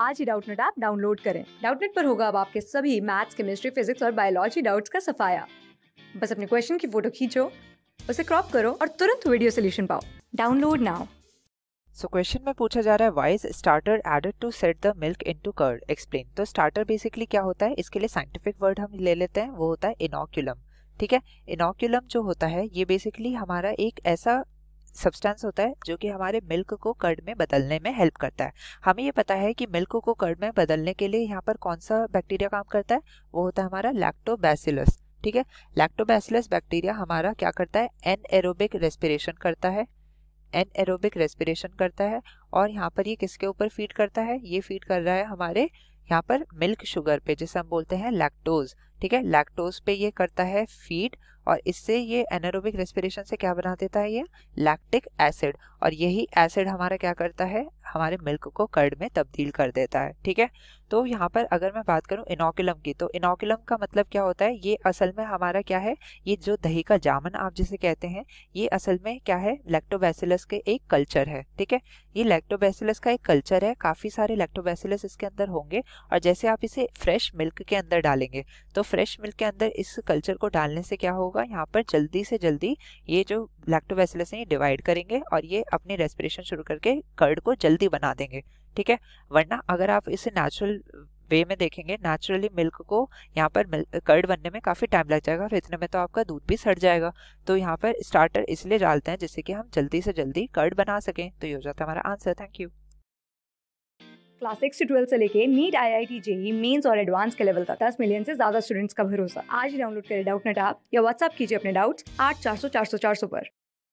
आज ही Doubtnut app download करें डाउटनेट पर होगा अब आपके सभी मैथ्स केमिस्ट्री फिजिक्स और बायोलॉजी डाउट्स का सफाया बस अपने क्वेश्चन की फोटो खींचो उसे क्रॉप करो और तुरंत वीडियो सोल्यूशन पाओ डाउनलोड नाउ सो क्वेश्चन में पूछा जा रहा है why starter added to set the milk into curd explain तो स्टार्टर बेसिकली क्या होता है इसके लिए साइंटिफिक वर्ड हम ले लेते हैं वो होता है इनोक्यूलम ठीक है इनोक्यूलम जो होता है ये बेसिकली हमारा एक ऐसा सब्सटेंस होता है जो कि हमारे मिल्क को कर्ड में बदलने में हेल्प करता है हमें ये पता है कि मिल्क को कर्ड में बदलने के लिए यहाँ पर कौन सा बैक्टीरिया काम करता है वो होता है हमारा लैक्टोबैसिलस ठीक है लैक्टोबैसिलस बैक्टीरिया हमारा क्या करता है एन एरोबिक रेस्पिरेशन करता है एन एरोबिक रेस्पिरेशन करता है और यहाँ पर ये किसके ऊपर फीड करता है ये फीड कर रहा है हमारे यहाँ पर मिल्क शुगर पे जिसे हम बोलते हैं लैक्टोज ठीक है लैक्टोज पे ये करता है फीड और इससे ये एनारोबिक रेस्पिरेशन से क्या बना देता है ये लैक्टिक एसिड और यही एसिड हमारा क्या करता है हमारे मिल्क को कर्ड में तब्दील कर देता है ठीक है तो यहाँ पर अगर मैं बात करूँ इनोकुलम की तो इनोकुलम का मतलब क्या होता है ये असल में हमारा क्या है ये जो दही का जामन आप जिसे कहते हैं ये असल में क्या है लैक्टोबैसिलस के एक कल्चर है ठीक है ये लैक्टोबैसिलस का एक कल्चर है काफ़ी सारे लैक्टोबैसिलस इसके अंदर होंगे और जैसे आप इसे फ्रेश मिल्क के अंदर डालेंगे तो फ्रेश मिल्क के अंदर इस कल्चर को डालने से क्या होगा यहाँ पर जल्दी से जल्दी ये जो लैक्टोवेसिलस से ही डिवाइड करेंगे और ये अपनी रेस्पिरेशन शुरू करके कर्ड को जल्दी बना देंगे ठीक है वरना अगर आप इसे नेचुरल वे में देखेंगे नेचुरली मिल्क को यहाँ पर कर्ड बनने में काफ़ी टाइम लग जाएगा और इतने में तो आपका दूध भी सड़ जाएगा तो यहाँ पर स्टार्टर इसलिए डालते हैं जिससे कि हम जल्दी से जल्दी कर्ड बना सकें तो ये हो जाता है हमारा answer thank you class six twelfth से लेके NEET I I T JEE mains और एडवांस के लेवल तक दस मिलियन से ज्यादा स्टूडेंट्स का भरोसा आज डाउनलोड करें डाउट नेट आप या व्हाट्सअप कीजिए अपने डाउट्स आठ चार सौ चार सौ चार सौ पर